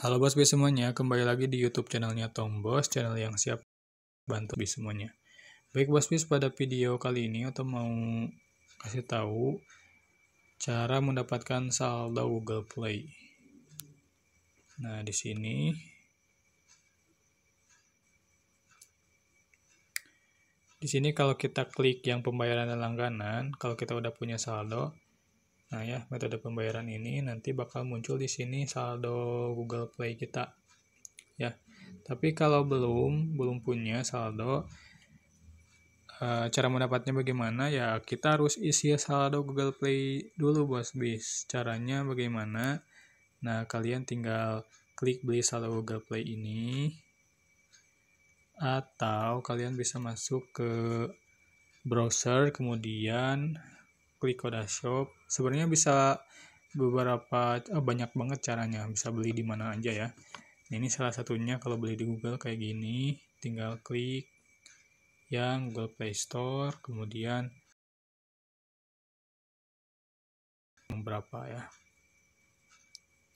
Halo Bos B semuanya, kembali lagi di YouTube channelnya Tom Bos, channel yang siap bantu B semuanya. Baik Bos bis pada video kali ini atau mau kasih tahu cara mendapatkan saldo Google Play. Nah, di sini Di sini kalau kita klik yang pembayaran dan langganan, kalau kita udah punya saldo, Nah ya, metode pembayaran ini nanti bakal muncul di sini saldo Google Play kita. Ya. Tapi kalau belum belum punya saldo eh, cara mendapatnya bagaimana ya kita harus isi saldo Google Play dulu bos bis caranya bagaimana nah kalian tinggal klik beli saldo Google Play ini atau kalian bisa masuk ke browser kemudian klik Koda Shop. Sebenarnya bisa beberapa eh, banyak banget caranya, bisa beli di mana aja ya. Nah, ini salah satunya kalau beli di Google kayak gini, tinggal klik yang Google Play Store, kemudian berapa ya.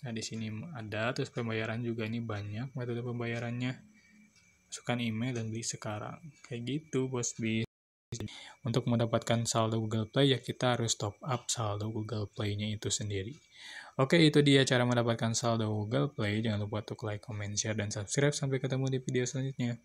Nah, di sini ada terus pembayaran juga ini banyak metode pembayarannya. Masukkan email dan beli sekarang. Kayak gitu, Bos Bis. Untuk mendapatkan saldo Google Play ya kita harus top up saldo Google Play-nya itu sendiri. Oke, itu dia cara mendapatkan saldo Google Play. Jangan lupa untuk like, comment, share, dan subscribe. Sampai ketemu di video selanjutnya.